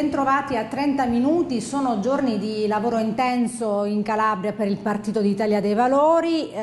bentrovati a 30 minuti, sono giorni di lavoro intenso in Calabria per il Partito d'Italia dei Valori, eh,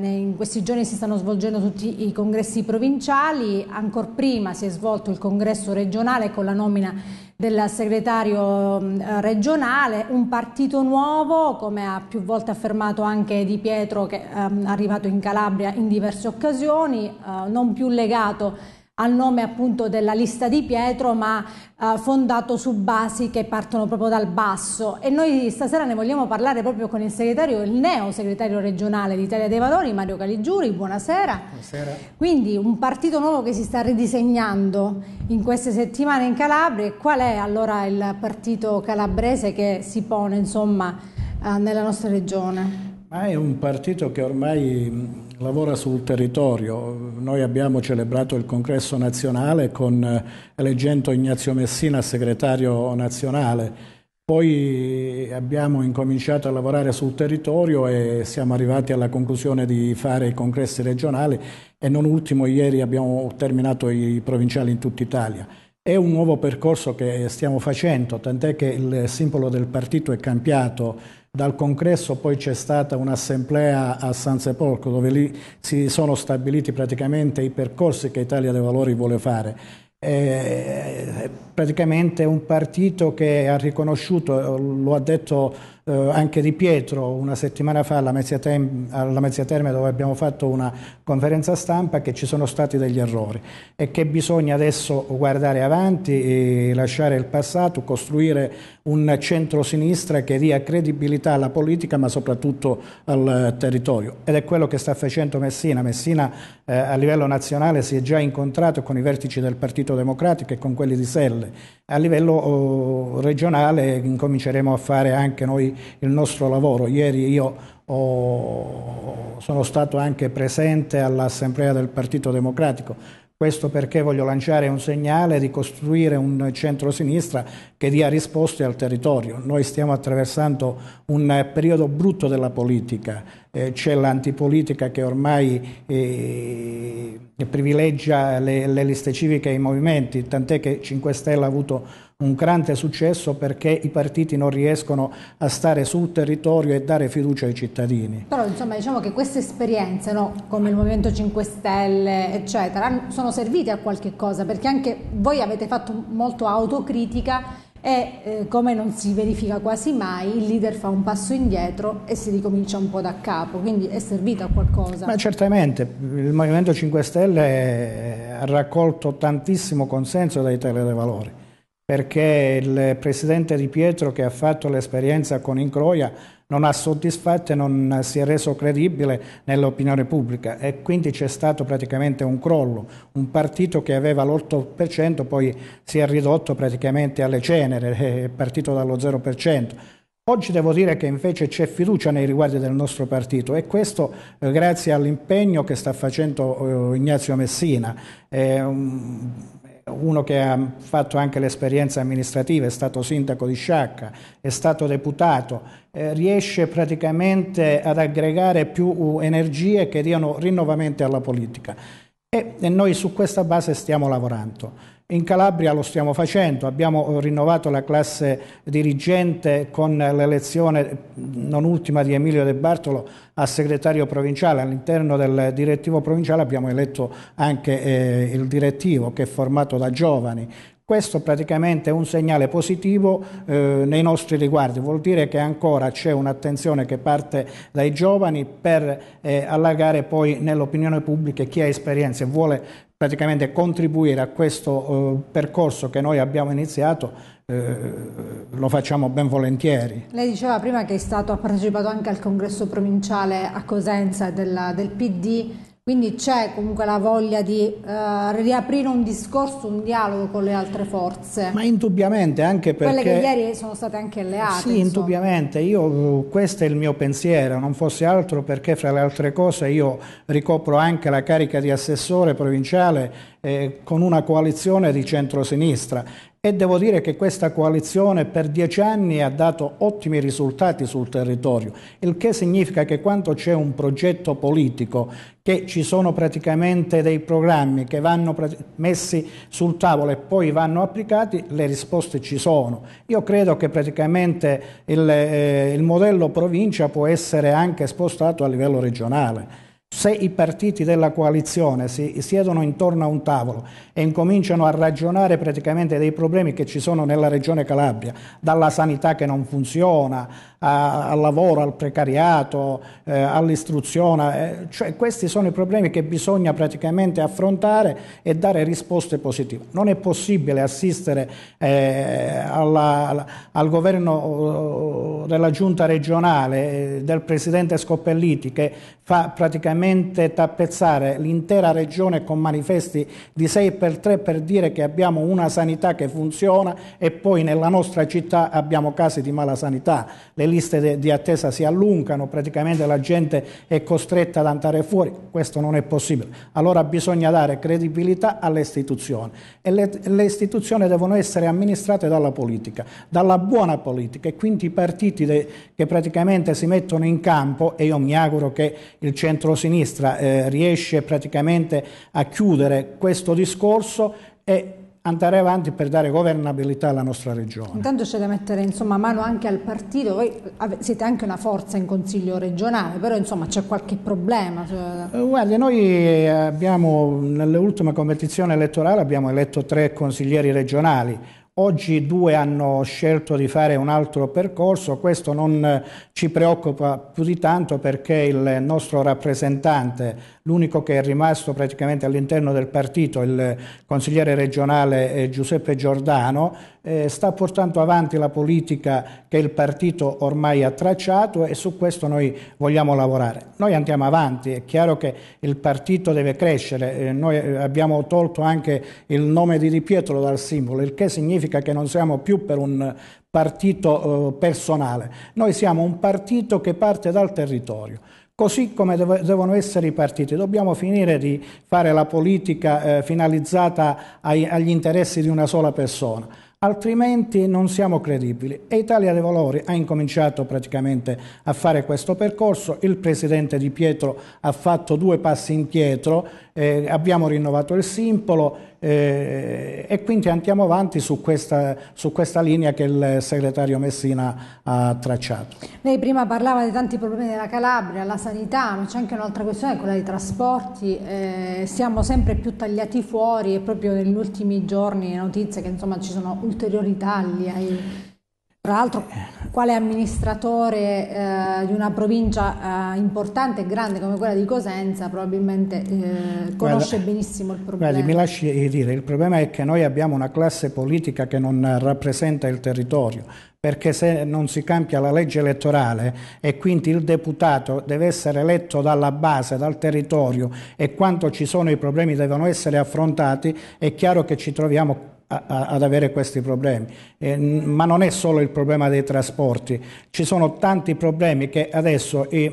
in questi giorni si stanno svolgendo tutti i congressi provinciali, ancora prima si è svolto il congresso regionale con la nomina del segretario mm, regionale, un partito nuovo, come ha più volte affermato anche Di Pietro che ehm, è arrivato in Calabria in diverse occasioni, eh, non più legato a al nome appunto della lista di Pietro, ma eh, fondato su basi che partono proprio dal basso. E noi stasera ne vogliamo parlare proprio con il segretario, il neo segretario regionale d'Italia dei Valori, Mario Caligiuri. Buonasera. Buonasera. Quindi un partito nuovo che si sta ridisegnando in queste settimane in Calabria. E qual è allora il partito calabrese che si pone insomma eh, nella nostra regione? Ma è un partito che ormai lavora sul territorio. Noi abbiamo celebrato il congresso nazionale con, eh, eleggendo Ignazio Messina segretario nazionale. Poi abbiamo incominciato a lavorare sul territorio e siamo arrivati alla conclusione di fare i congressi regionali e non ultimo ieri abbiamo terminato i provinciali in tutta Italia. È un nuovo percorso che stiamo facendo, tant'è che il simbolo del partito è cambiato dal congresso poi c'è stata un'assemblea a San Sepolcro dove lì si sono stabiliti praticamente i percorsi che Italia dei Valori vuole fare. Eh, è praticamente un partito che ha riconosciuto, lo ha detto eh, anche Di Pietro una settimana fa alla Mezzia, Tem- alla Mezzia Terme dove abbiamo fatto una conferenza stampa che ci sono stati degli errori e che bisogna adesso guardare avanti, lasciare il passato, costruire un centro-sinistra che dia credibilità alla politica ma soprattutto al territorio ed è quello che sta facendo Messina. Messina eh, a livello nazionale si è già incontrato con i vertici del Partito Democratico e con quelli di Selle. A livello oh, regionale incominceremo a fare anche noi il nostro lavoro. Ieri io ho, oh, sono stato anche presente all'Assemblea del Partito Democratico, questo perché voglio lanciare un segnale di costruire un centro-sinistra che dia risposte al territorio. Noi stiamo attraversando un eh, periodo brutto della politica, eh, c'è l'antipolitica che ormai eh, privilegia le, le, liste civiche e i movimenti, tant'è che 5 Stelle ha avuto un grande successo perché i partiti non riescono a stare sul territorio e dare fiducia ai cittadini. Però insomma diciamo che queste esperienze, no, come il Movimento 5 Stelle, eccetera, sono servite a qualche cosa perché anche voi avete fatto molto autocritica e eh, come non si verifica quasi mai il leader fa un passo indietro e si ricomincia un po' da capo, quindi è servito a qualcosa. Ma certamente, il Movimento 5 Stelle ha raccolto tantissimo consenso dai tele dei valori perché il presidente Di Pietro che ha fatto l'esperienza con Incroia non ha soddisfatto e non si è reso credibile nell'opinione pubblica e quindi c'è stato praticamente un crollo. Un partito che aveva l'8% poi si è ridotto praticamente alle cenere, è partito dallo 0%. Oggi devo dire che invece c'è fiducia nei riguardi del nostro partito e questo eh, grazie all'impegno che sta facendo eh, Ignazio Messina. È eh, uno che ha fatto anche l'esperienza amministrativa, è stato sindaco di Sciacca, è stato deputato, eh, riesce praticamente ad aggregare più uh, energie che diano rinnovamento alla politica. E, e noi su questa base stiamo lavorando. In Calabria lo stiamo facendo, abbiamo eh, rinnovato la classe dirigente con l'elezione non ultima di Emilio De Bartolo a segretario provinciale. All'interno del direttivo provinciale abbiamo eletto anche eh, il direttivo che è formato da giovani. Questo praticamente è un segnale positivo eh, nei nostri riguardi, vuol dire che ancora c'è un'attenzione che parte dai giovani per eh, allagare poi nell'opinione pubblica chi ha esperienze e vuole praticamente contribuire a questo eh, percorso che noi abbiamo iniziato eh, lo facciamo ben volentieri. Lei diceva prima che è stato, partecipato anche al congresso provinciale a Cosenza della, del PD quindi c'è comunque la voglia di eh, riaprire un discorso, un dialogo con le altre forze. Ma indubbiamente anche perché... Quelle che ieri sono state anche alleate. Sì, insomma. indubbiamente. Io, questo è il mio pensiero, non fosse altro perché fra le altre cose io ricopro anche la carica di assessore provinciale eh, con una coalizione di centrosinistra e devo dire che questa coalizione per dieci anni ha dato ottimi risultati sul territorio, il che significa che quando c'è un progetto politico, che ci sono praticamente dei programmi che vanno messi sul tavolo e poi vanno applicati, le risposte ci sono. Io credo che praticamente il, eh, il modello provincia può essere anche spostato a livello regionale. Se i partiti della coalizione si siedono intorno a un tavolo e incominciano a ragionare praticamente dei problemi che ci sono nella regione Calabria, dalla sanità che non funziona, a, al lavoro, al precariato, eh, all'istruzione, eh, cioè questi sono i problemi che bisogna praticamente affrontare e dare risposte positive. Non è possibile assistere eh, alla, al governo oh, della giunta regionale, eh, del presidente Scoppelliti che fa praticamente praticamente tappezzare l'intera regione con manifesti di 6x3 per dire che abbiamo una sanità che funziona e poi nella nostra città abbiamo casi di mala sanità. Le liste di attesa si allungano, praticamente la gente è costretta ad andare fuori. Questo non è possibile. Allora bisogna dare credibilità alle istituzioni e le, le istituzioni devono essere amministrate dalla politica, dalla buona politica e quindi i partiti de, che praticamente si mettono in campo e io mi auguro che il centro-sinistra sinistra eh, riesce praticamente a chiudere questo discorso e andare avanti per dare governabilità alla nostra regione. Intanto c'è da mettere insomma, mano anche al partito, voi siete anche una forza in consiglio regionale, però insomma c'è qualche problema. Cioè, eh, guardi, noi eh, abbiamo nell'ultima competizione elettorale abbiamo eletto tre consiglieri regionali, Oggi due hanno scelto di fare un altro percorso, questo non eh, ci preoccupa più di tanto perché il nostro rappresentante, l'unico che è rimasto praticamente all'interno del partito, il consigliere regionale eh, Giuseppe Giordano, eh, sta portando avanti la politica che il partito ormai ha tracciato e su questo noi vogliamo lavorare. Noi andiamo avanti, è chiaro che il partito deve crescere, noi abbiamo tolto anche il nome di Di Pietro dal simbolo, il che significa significa che non siamo più per un partito eh, personale, noi siamo un partito che parte dal territorio così come devono essere i partiti. Dobbiamo finire di fare la politica eh, finalizzata ai, agli interessi di una sola persona, altrimenti non siamo credibili. E Italia dei Valori ha incominciato praticamente a fare questo percorso, il Presidente Di Pietro ha fatto due passi indietro, eh, abbiamo rinnovato il simbolo, eh, e quindi andiamo avanti su questa, su questa, linea che il segretario Messina ha tracciato. Lei prima parlava di tanti problemi della Calabria, la sanità, ma c'è anche un'altra questione, quella dei trasporti, eh, siamo sempre più tagliati fuori e proprio negli ultimi giorni le notizie che insomma, ci sono ulteriori tagli ai tra l'altro, quale amministratore eh, di una provincia eh, importante e grande come quella di Cosenza probabilmente eh, conosce guarda, benissimo il problema. Guardi, mi lasci dire, il problema è che noi abbiamo una classe politica che non rappresenta il territorio, perché se non si cambia la legge elettorale e quindi il deputato deve essere eletto dalla base, dal territorio e quando ci sono i problemi devono essere affrontati, è chiaro che ci troviamo a, a, ad avere questi problemi. Eh, ma non è solo il problema dei trasporti, ci sono tanti problemi che adesso i,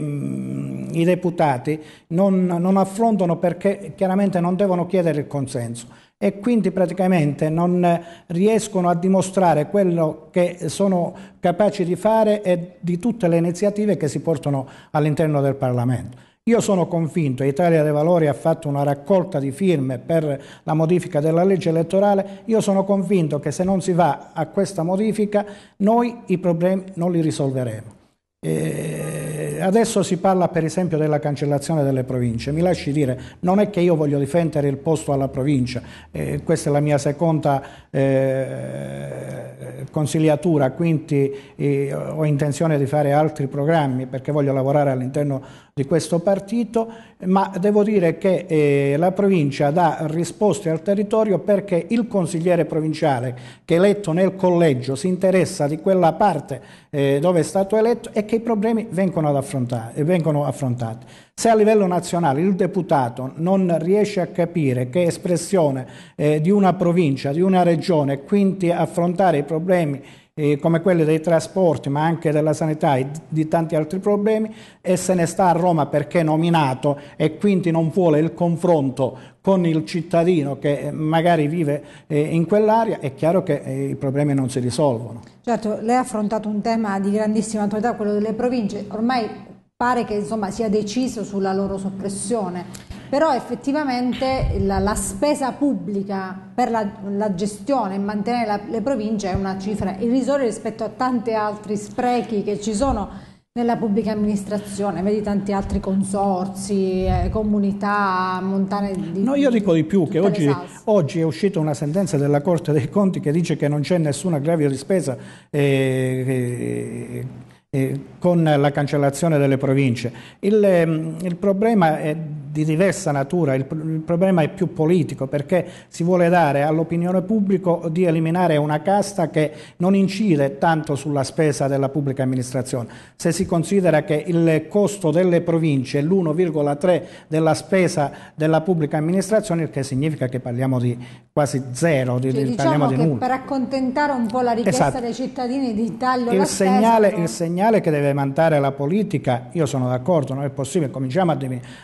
i deputati non, non affrontano perché chiaramente non devono chiedere il consenso e quindi praticamente non riescono a dimostrare quello che sono capaci di fare e di tutte le iniziative che si portano all'interno del Parlamento. Io sono convinto, Italia dei Valori ha fatto una raccolta di firme per la modifica della legge elettorale, io sono convinto che se non si va a questa modifica noi i problemi non li risolveremo. E adesso si parla per esempio della cancellazione delle province, mi lasci dire, non è che io voglio difendere il posto alla provincia, eh, questa è la mia seconda eh, consigliatura, quindi eh, ho intenzione di fare altri programmi perché voglio lavorare all'interno di questo partito, ma devo dire che eh, la provincia dà risposte al territorio perché il consigliere provinciale che è eletto nel collegio si interessa di quella parte eh, dove è stato eletto e che i problemi vengono ad affrontare affrontati, vengono affrontati. Se a livello nazionale il deputato non riesce a capire che espressione eh, di una provincia, di una regione, quindi affrontare i problemi eh, come quelli dei trasporti, ma anche della sanità e di tanti altri problemi, e se ne sta a Roma perché è nominato e quindi non vuole il confronto con il cittadino che eh, magari vive eh, in quell'area, è chiaro che eh, i problemi non si risolvono. Certo, lei ha affrontato un tema di grandissima attualità, quello delle province. Ormai pare che insomma, sia deciso sulla loro soppressione però effettivamente la, la spesa pubblica per la, la gestione e mantenere la, le province è una cifra irrisoria rispetto a tanti altri sprechi che ci sono nella pubblica amministrazione, vedi tanti altri consorsi, eh, comunità, montane di... No, io dico di più, che oggi, oggi, è uscita una sentenza della Corte dei Conti che dice che non c'è nessuna grave di spesa eh, eh, eh, con la cancellazione delle province. Il, ehm, il problema è di diversa natura, il, il, problema è più politico perché si vuole dare all'opinione pubblica di eliminare una casta che non incide tanto sulla spesa della pubblica amministrazione. Se si considera che il costo delle province è l'1,3 della spesa della pubblica amministrazione, il che significa che parliamo di quasi zero, di, cioè, di, diciamo di nulla. Per accontentare un po' la richiesta esatto. dei cittadini di taglio il segnale, spesa, il segnale che deve mandare la politica, io sono d'accordo, non è possibile, cominciamo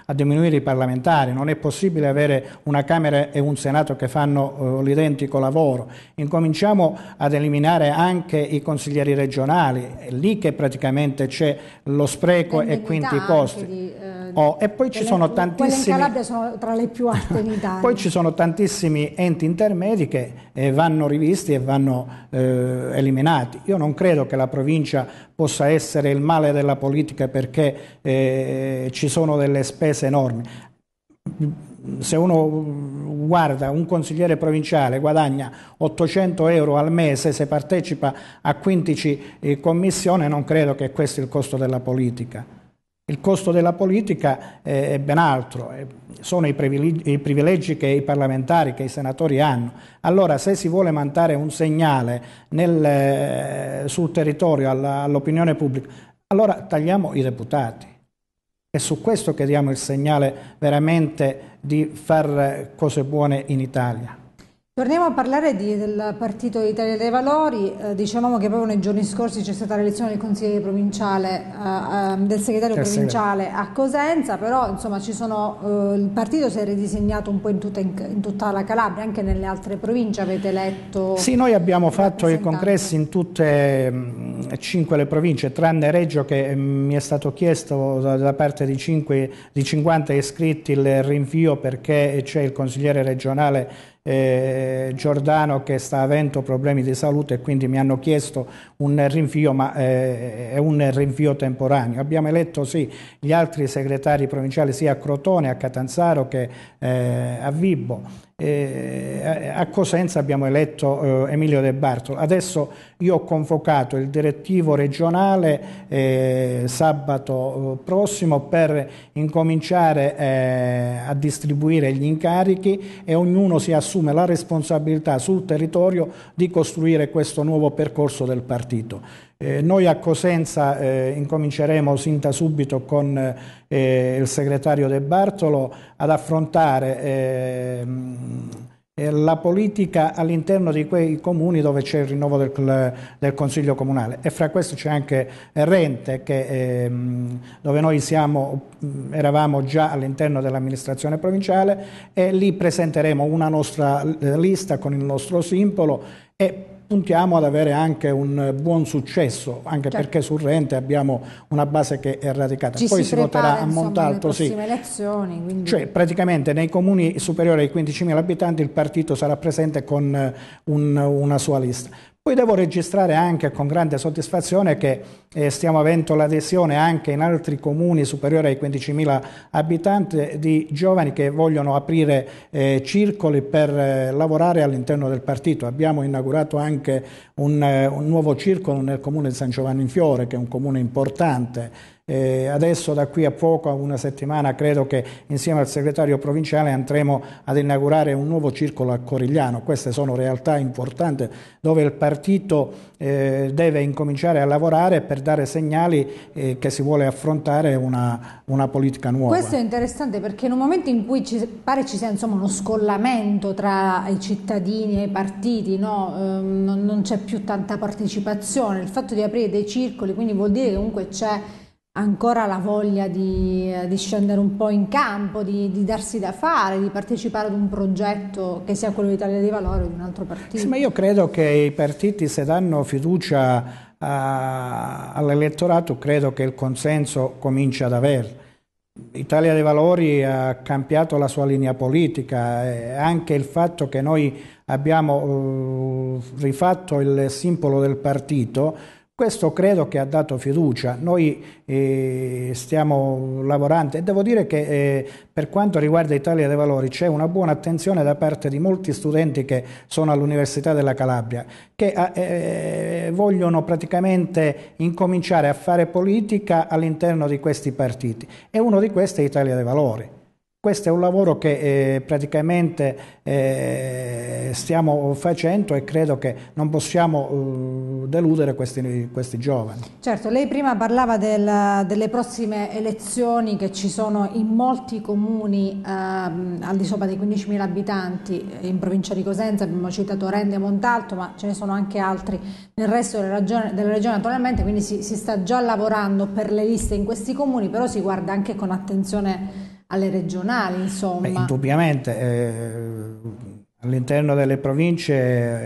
a diminuire i parlamentari, non è possibile avere una Camera e un Senato che fanno eh, l'identico lavoro. Incominciamo ad eliminare anche i consiglieri regionali, è lì che praticamente c'è lo spreco e quindi i costi. Di, eh Oh, e poi ci sono tantissimi... Quelle in Calabria sono tra le più alte in Italia. poi ci sono tantissimi enti intermedi che eh, vanno rivisti e vanno eh, eliminati. Io non credo che la provincia possa essere il male della politica perché eh, ci sono delle spese enormi. Se uno guarda un consigliere provinciale guadagna 800 euro al mese se partecipa a 15 eh, commissioni, non credo che questo sia il costo della politica. Il costo della politica è ben altro, sono i privilegi che i parlamentari, che i senatori hanno. Allora se si vuole mandare un segnale nel, eh, sul territorio all'opinione pubblica, allora tagliamo i deputati. È su questo che diamo il segnale veramente di fare cose buone in Italia. Torniamo a parlare di, del partito Italia dei Valori, eh, dicevamo che proprio nei giorni scorsi c'è stata l'elezione del consigliere provinciale, eh, ehm, del segretario provinciale a Cosenza, però insomma, sono, eh, il partito si è ridisegnato un po' in tutta, in, in tutta, la Calabria, anche nelle altre province avete eletto... Sì, noi abbiamo fatto i congressi in tutte mm, e cinque le province, tranne Reggio che eh, mi è stato chiesto da, da parte di, cinque, di 50 iscritti il rinvio perché c'è il consigliere regionale eh, Giordano che sta avendo problemi di salute e quindi mi hanno chiesto un rinvio, ma eh, è un rinvio temporaneo. Abbiamo eletto sì gli altri segretari provinciali sia a Crotone, a Catanzaro che eh, a Vibbo eh, a Cosenza abbiamo eletto eh, Emilio De Bartolo. Adesso io ho convocato il direttivo regionale eh, sabato eh, prossimo per incominciare eh, a distribuire gli incarichi e ognuno si assume la responsabilità sul territorio di costruire questo nuovo percorso del partito. Eh, noi a Cosenza eh, incominceremo sin da subito con eh, il segretario De Bartolo ad affrontare ehm, eh, la politica all'interno di quei comuni dove c'è il rinnovo del, del, Consiglio Comunale e fra questo c'è anche Rente che, ehm, dove noi siamo, eravamo già all'interno dell'amministrazione provinciale e lì presenteremo una nostra eh, lista con il nostro simbolo e puntiamo ad avere anche un buon successo, anche certo. perché su Rente abbiamo una base che è radicata. Ci Poi si, si prepara, a insomma, Montalto, sì. Elezioni, quindi... Cioè praticamente nei comuni superiori ai 15.000 abitanti il partito sarà presente con un, una sua lista. Poi devo registrare anche con grande soddisfazione che eh, stiamo avendo l'adesione anche in altri comuni superiori ai 15.000 abitanti di giovani che vogliono aprire eh, circoli per eh, lavorare all'interno del partito. Abbiamo inaugurato anche un, eh, un nuovo circolo nel comune di San Giovanni in Fiore, che è un comune importante eh, adesso da qui a poco, a una settimana, credo che insieme al segretario provinciale andremo ad inaugurare un nuovo circolo a Corigliano. Queste sono realtà importanti dove il partito eh, deve incominciare a lavorare per dare segnali eh, che si vuole affrontare una, una, politica nuova. Questo è interessante perché in un momento in cui ci, pare ci sia insomma, uno scollamento tra i cittadini e i partiti, no? Ehm, non, non c'è più tanta partecipazione, il fatto di aprire dei circoli quindi vuol dire che comunque c'è ancora la voglia di, di, scendere un po' in campo, di, di, darsi da fare, di partecipare ad un progetto che sia quello di Italia dei Valori o di un altro partito. Sì, ma io credo che i partiti se danno fiducia all'elettorato, credo che il consenso cominci ad averlo. Italia dei Valori ha cambiato la sua linea politica, eh, anche il fatto che noi abbiamo eh, rifatto il simbolo del partito questo credo che ha dato fiducia, noi eh, stiamo lavorando e devo dire che eh, per quanto riguarda Italia dei Valori c'è una buona attenzione da parte di molti studenti che sono all'Università della Calabria, che eh, eh vogliono praticamente incominciare a fare politica all'interno di questi partiti e uno di questi è Italia dei Valori. Questo è un lavoro che eh, praticamente eh, stiamo facendo e credo che non possiamo eh, deludere questi, questi, giovani. Certo, lei prima parlava del, delle prossime elezioni che ci sono in molti comuni ehm, al di sopra dei 15.000 abitanti eh, in provincia di Cosenza, abbiamo citato Rende e Montalto, ma ce ne sono anche altri nel resto delle regioni, delle regioni naturalmente, quindi si, si sta già lavorando per le liste in questi comuni, però si guarda anche con attenzione alle regionali, insomma. Beh, indubbiamente. Eh... All'interno delle province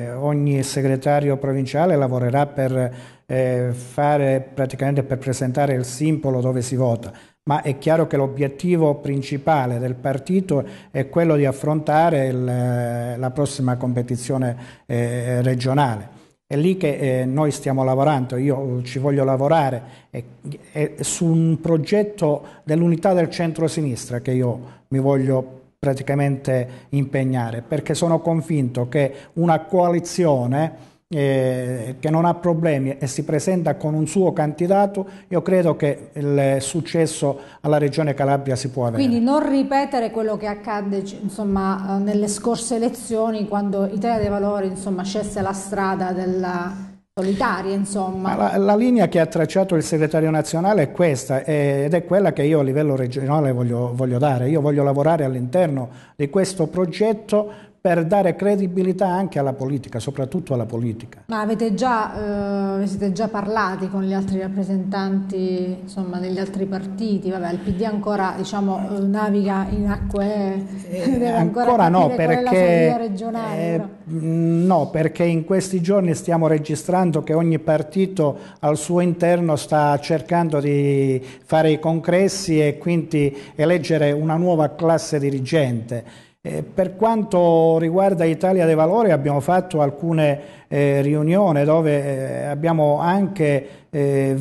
eh, ogni segretario provinciale lavorerà per, eh, fare, per presentare il simbolo dove si vota, ma è chiaro che l'obiettivo principale del partito è quello di affrontare il, eh, la prossima competizione eh, regionale. È lì che eh, noi stiamo lavorando, io ci voglio lavorare, è, è su un progetto dell'unità del centro-sinistra che io mi voglio praticamente impegnare, perché sono convinto che una coalizione eh, che non ha problemi e si presenta con un suo candidato, io credo che il successo alla Regione Calabria si può avere. Quindi non ripetere quello che accadde insomma, eh, nelle scorse elezioni quando Italia dei Valori insomma, scelse la strada della solitaria. Insomma. La, la, linea che ha tracciato il segretario nazionale è questa eh, ed è quella che io a livello regionale voglio, voglio dare. Io voglio lavorare all'interno di questo progetto per dare credibilità anche alla politica, soprattutto alla politica. Ma avete già, eh, siete già parlati con gli altri rappresentanti insomma, degli altri partiti? Vabbè, il PD ancora diciamo, eh, naviga in acque... Eh, ancora, ancora no, perché, eh, mm, no, perché in questi giorni stiamo registrando che ogni partito al suo interno sta cercando di fare i congressi e quindi eleggere una nuova classe dirigente eh, per quanto riguarda Italia dei Valori abbiamo fatto alcune eh, riunioni dove eh, abbiamo anche eh,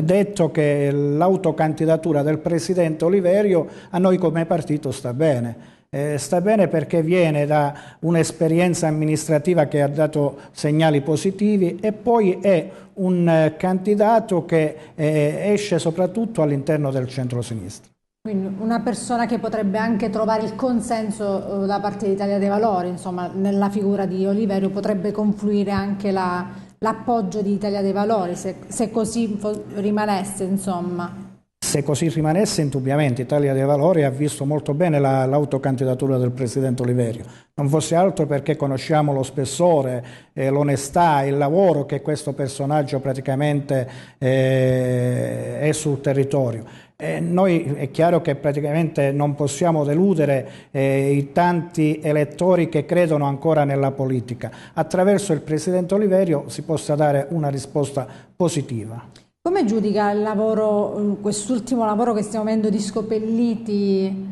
detto che l'autocandidatura del Presidente Oliverio a noi come partito sta bene. Eh, sta bene perché viene da un'esperienza amministrativa che ha dato segnali positivi e poi è un eh, candidato che eh, esce soprattutto all'interno del centro-sinistra. Quindi una persona che potrebbe anche trovare il consenso eh, da parte dell'Italia dei Valori, insomma, nella figura di Oliverio potrebbe confluire anche l'appoggio di Italia dei Valori, se, se così rimanesse, insomma. Se così rimanesse, indubbiamente Italia dei Valori ha visto molto bene l'autocandidatura del Presidente Oliverio. Non fosse altro perché conosciamo lo spessore, eh, l'onestà, il lavoro che questo personaggio praticamente eh, è sul territorio. Eh, noi è chiaro che praticamente non possiamo deludere eh, i tanti elettori che credono ancora nella politica. Attraverso il Presidente Oliverio si possa dare una risposta positiva. Come giudica il lavoro, eh, quest'ultimo lavoro che stiamo avendo di Scopelliti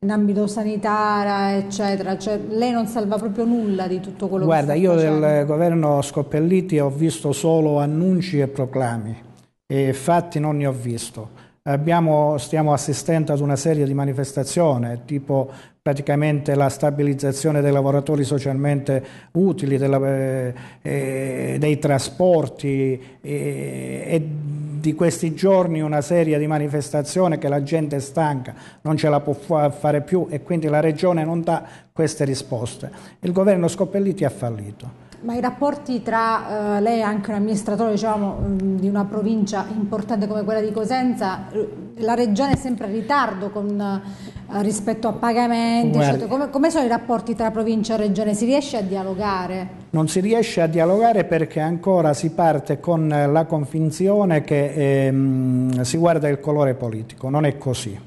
in ambito sanitario, eccetera? Cioè, lei non salva proprio nulla di tutto quello Guarda, che sta Guarda, io del governo Scopelliti ho visto solo annunci e proclami, e fatti non ne ho visto. Abbiamo, stiamo assistendo ad una serie di manifestazioni, tipo praticamente la stabilizzazione dei lavoratori socialmente utili, della, eh, eh, dei trasporti eh, e di questi giorni una serie di manifestazioni che la gente è stanca, non ce la può fare più e quindi la Regione non dà queste risposte. Il governo Scopelliti ha fallito. Ma i rapporti tra eh, lei, anche un amministratore diciamo, mm, di una provincia importante come quella di Cosenza, eh, la regione è sempre in ritardo con, eh, rispetto a pagamenti, cioè, come, come, sono i rapporti tra provincia e regione? Si riesce a dialogare? Non si riesce a dialogare perché ancora si parte con la convinzione che ehm, si guarda il colore politico, non è così.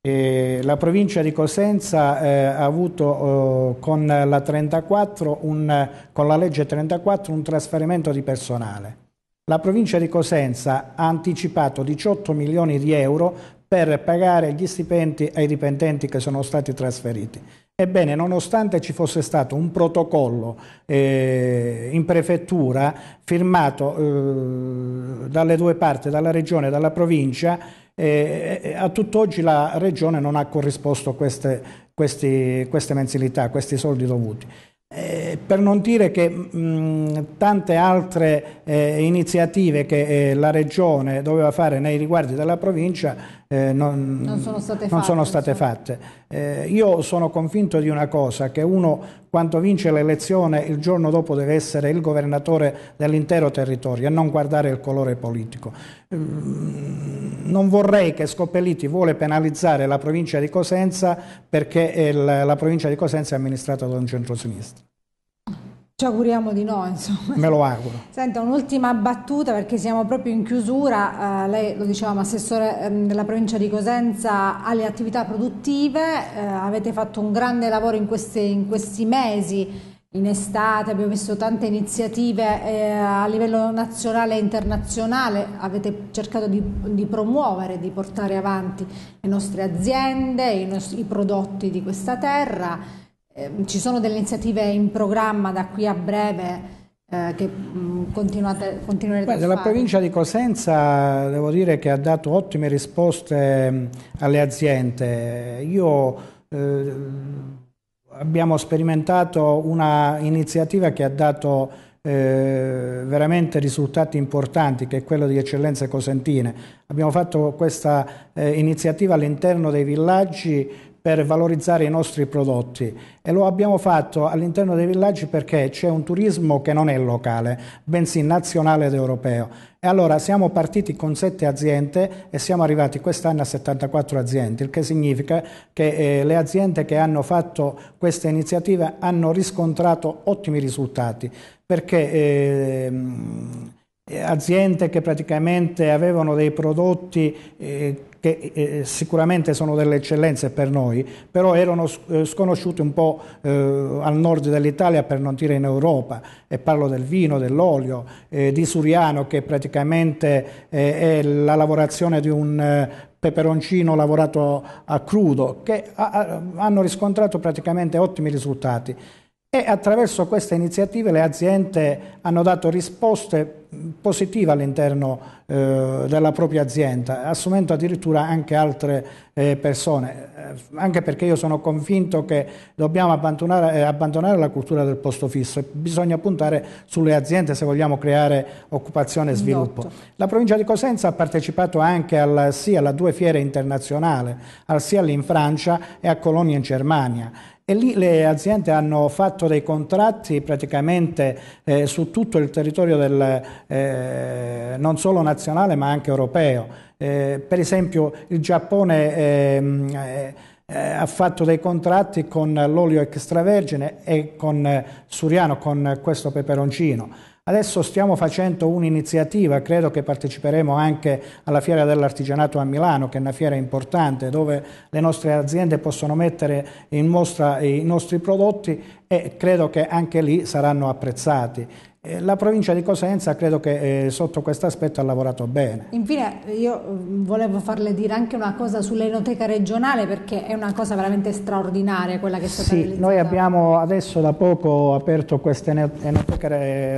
E la provincia di Cosenza eh, ha avuto eh, con, la 34 un, con la legge 34 un trasferimento di personale. La provincia di Cosenza ha anticipato 18 milioni di euro per pagare gli stipendi ai dipendenti che sono stati trasferiti. Ebbene, nonostante ci fosse stato un protocollo eh, in prefettura firmato eh, dalle due parti, dalla regione e dalla provincia, eh, eh, a tutt'oggi la regione non ha corrisposto queste, questi, queste mensilità, questi soldi dovuti. Eh, per non dire che mh, tante altre eh, iniziative che eh, la Regione doveva fare nei riguardi della provincia eh, non, non, sono state non fatte. Sono state fatte. Eh, io sono convinto di una cosa, che uno quando vince l'elezione il giorno dopo deve essere il governatore dell'intero territorio e non guardare il colore politico. Mm, non vorrei che Scopelliti vuole penalizzare la provincia di Cosenza perché la provincia di Cosenza è amministrata da un centrosinistra. Ci auguriamo di no, insomma. Me lo auguro. Senta, un'ultima battuta perché siamo proprio in chiusura. Eh, lei lo dicevamo, assessore ehm, della provincia di Cosenza alle attività produttive. Eh, avete fatto un grande lavoro in, queste, in, questi mesi, in estate. Abbiamo visto tante iniziative eh, a livello nazionale e internazionale. Avete cercato di, di, promuovere, di portare avanti le nostre aziende, i, nostri, i prodotti di questa terra Ehm, ci sono delle iniziative in programma da qui a breve eh, che mm, continuate, continuerete Beh, a fare? La provincia di Cosenza devo dire che ha dato ottime risposte mm, alle aziende. Io eh, abbiamo sperimentato una iniziativa che ha dato eh, veramente risultati importanti che è quello di Eccellenze Cosentine. Abbiamo fatto questa eh, iniziativa all'interno dei villaggi per valorizzare i nostri prodotti e lo abbiamo fatto all'interno dei villaggi perché c'è un turismo che non è locale, bensì nazionale ed europeo. E allora siamo partiti con sette aziende e siamo arrivati quest'anno a 74 aziende, il che significa che eh, le aziende che hanno fatto questa iniziativa hanno riscontrato ottimi risultati perché eh, eh, aziende che praticamente avevano dei prodotti eh, che eh, sicuramente sono delle eccellenze per noi, però erano eh, sconosciuti un po' eh, al nord dell'Italia per non dire in Europa, e parlo del vino, dell'olio, eh, di Suriano che praticamente è la lavorazione di un peperoncino lavorato a crudo, che ha, hanno riscontrato praticamente ottimi risultati. E attraverso queste iniziative le aziende hanno dato risposte mm, positive all'interno eh, della propria azienda, assumendo addirittura anche altre eh, persone, eh, anche perché io sono convinto che dobbiamo abbandonare, eh, abbandonare la cultura del posto fisso bisogna puntare sulle aziende se vogliamo creare occupazione e sviluppo. Not. La provincia di Cosenza ha partecipato anche al, sì alla due fiere internazionali, al SIAL in Francia e a Colonia in Germania e lì le aziende hanno fatto dei contratti praticamente eh, su tutto il territorio del, eh, non solo nazionale ma anche europeo. Eh, per esempio il Giappone ehm, eh, ha fatto dei contratti con l'olio extravergine e con eh, Suriano, con questo peperoncino. Adesso stiamo facendo un'iniziativa, credo che parteciperemo anche alla Fiera dell'Artigianato a Milano, che è una fiera importante dove le nostre aziende possono mettere in mostra i nostri prodotti e credo che anche lì saranno apprezzati. Eh, la provincia di Cosenza credo che eh, sotto questo aspetto ha lavorato bene. Infine eh, io eh, volevo farle dire anche una cosa sull'enoteca regionale perché è una cosa veramente straordinaria quella che è stata sì, realizzata. Noi abbiamo adesso da poco aperto questa enoteca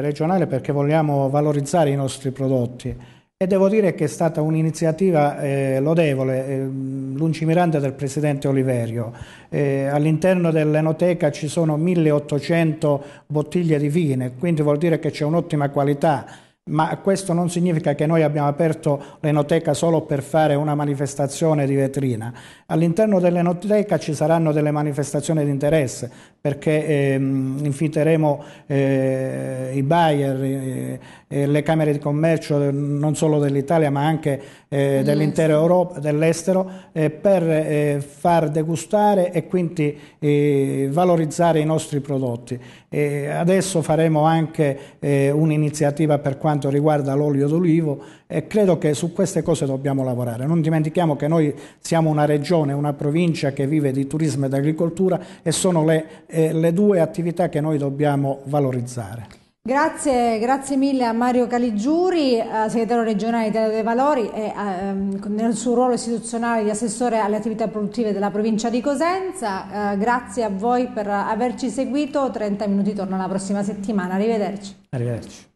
regionale internazionale perché vogliamo valorizzare i nostri prodotti e devo dire che è stata un'iniziativa eh, lodevole, eh, lungimirante del Presidente Oliverio. Eh, all'interno dell'enoteca ci sono 1800 bottiglie di vino, quindi vuol dire che c'è un'ottima qualità ma questo non significa che noi abbiamo aperto l'enoteca solo per fare una manifestazione di vetrina. All'interno dell'enoteca ci saranno delle manifestazioni di interesse perché ehm, infiteremo eh, i buyer, eh, eh, le Camere di Commercio eh, non solo dell'Italia ma anche eh, dell'intera Europa, dell'estero, eh, per eh, far degustare e quindi eh, valorizzare i nostri prodotti. adesso faremo anche un'iniziativa per quanto riguarda l'olio d'olivo e credo che su queste cose dobbiamo lavorare. Non dimentichiamo che noi siamo una regione, una provincia che vive di turismo ed agricoltura e sono le, le due attività che noi dobbiamo valorizzare. Grazie, grazie, mille a Mario Caligiuri, eh, segretario regionale Italia dei Valori e eh, ehm, nel suo ruolo istituzionale di assessore alle attività produttive della provincia di Cosenza. Eh, grazie a voi per averci seguito, 30 minuti torno la prossima settimana, arrivederci. Arrivederci.